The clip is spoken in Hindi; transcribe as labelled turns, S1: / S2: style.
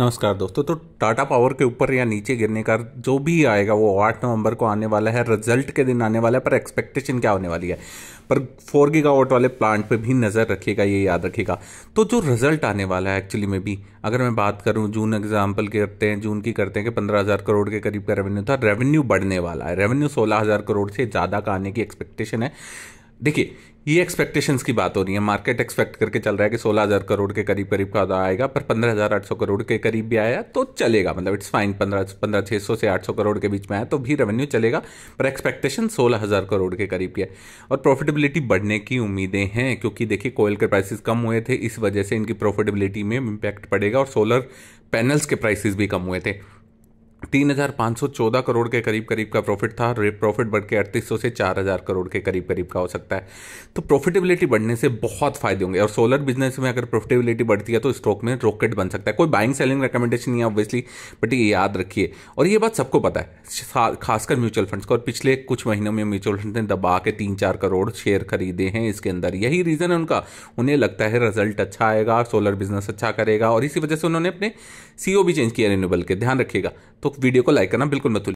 S1: नमस्कार दोस्तों तो टाटा पावर के ऊपर या नीचे गिरने का जो भी आएगा वो आठ नवंबर को आने वाला है रिजल्ट के दिन आने वाला है पर एक्सपेक्टेशन क्या होने वाली है पर फोर गीगावाट वाले प्लांट पे भी नज़र रखिएगा ये याद रखिएगा तो जो रिजल्ट आने वाला है एक्चुअली में भी अगर मैं बात करूँ जून एग्जाम्पल करते हैं जून की करते हैं कि पंद्रह हज़ार करोड़ के करीब का रेवेन्यू था रेवेन्यू बढ़ने वाला है रेवेन्यू सोलह हज़ार करोड़ से ज़्यादा का आने की एक्सपेक्टेशन है देखिए ये एक्सपेक्टेशंस की बात हो रही है मार्केट एक्सपेक्ट करके चल रहा है कि 16000 करोड़ के करीब करीब का आएगा पर 15800 करोड़ के करीब भी आया तो चलेगा मतलब इट्स फाइन 15 पंद्रह छः सौ से 800 करोड़ के बीच में आया तो भी रेवेन्यू चलेगा पर एक्सपेक्टेशन 16000 करोड़ के करीब की है और प्रॉफिटेबिलिटी बढ़ने की उम्मीदें हैं क्योंकि देखिए कोयल के प्राइसेस कम हुए थे इस वजह से इनकी प्रॉफिटेबिलिटी में इम्पैक्ट पड़ेगा और सोलर पैनल्स के प्राइसेस भी कम हुए थे तीन हज़ार पाँच सौ चौदह करोड़ के करीब करीब का प्रॉफिट था प्रॉफिट बढ़ के अड़तीस सौ से चार हज़ार करोड़ के करीब करीब का हो सकता है तो प्रॉफिटेबिलिटी बढ़ने से बहुत फायदे होंगे और सोलर बिजनेस में अगर प्रॉफिटेबिलिटी बढ़ती है तो स्टॉक में रॉकेट बन सकता है कोई बाइंग सेलिंग रिकमेंडेशन नहीं है ऑब्वियसली बट ये याद रखिए और ये बात सबको पता है खासकर म्यूचुअल फंड्स को और पिछले कुछ महीनों में म्यूचुअल फंड ने दबा के तीन चार करोड़ शेयर खरीदे हैं इसके अंदर यही रीज़न है उनका उन्हें लगता है रिजल्ट अच्छा आएगा सोलर बिजनेस अच्छा करेगा और इसी वजह से उन्होंने अपने सी भी चेंज किया रिन्यूबल के ध्यान रखिएगा तो तो वीडियो को लाइक करना बिल्कुल मत भूलिए